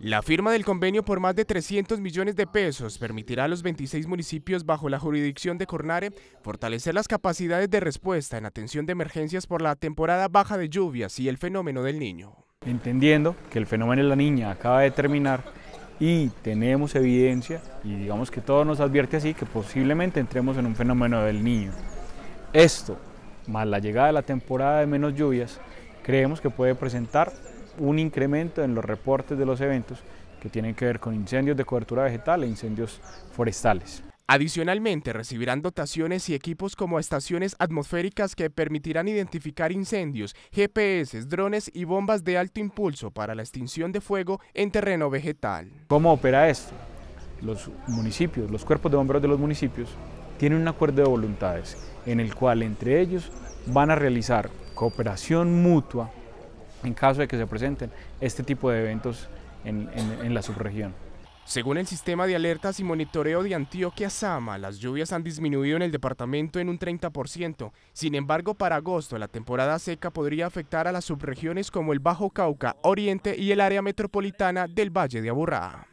La firma del convenio por más de 300 millones de pesos permitirá a los 26 municipios bajo la jurisdicción de Cornare fortalecer las capacidades de respuesta en atención de emergencias por la temporada baja de lluvias y el fenómeno del niño. Entendiendo que el fenómeno de la niña acaba de terminar y tenemos evidencia y digamos que todo nos advierte así que posiblemente entremos en un fenómeno del niño. Esto, más la llegada de la temporada de menos lluvias, creemos que puede presentar un incremento en los reportes de los eventos que tienen que ver con incendios de cobertura vegetal e incendios forestales. Adicionalmente, recibirán dotaciones y equipos como estaciones atmosféricas que permitirán identificar incendios, GPS, drones y bombas de alto impulso para la extinción de fuego en terreno vegetal. ¿Cómo opera esto? Los municipios, los cuerpos de bomberos de los municipios, tienen un acuerdo de voluntades en el cual entre ellos van a realizar cooperación mutua en caso de que se presenten este tipo de eventos en, la subregión. Según el sistema de alertas y monitoreo de Antioquia Sama, las lluvias han disminuido en el departamento en un 30%. Sin embargo, para agosto la temporada seca podría afectar a las subregiones como el Bajo Cauca, Oriente y el área metropolitana del Valle de Aburrá.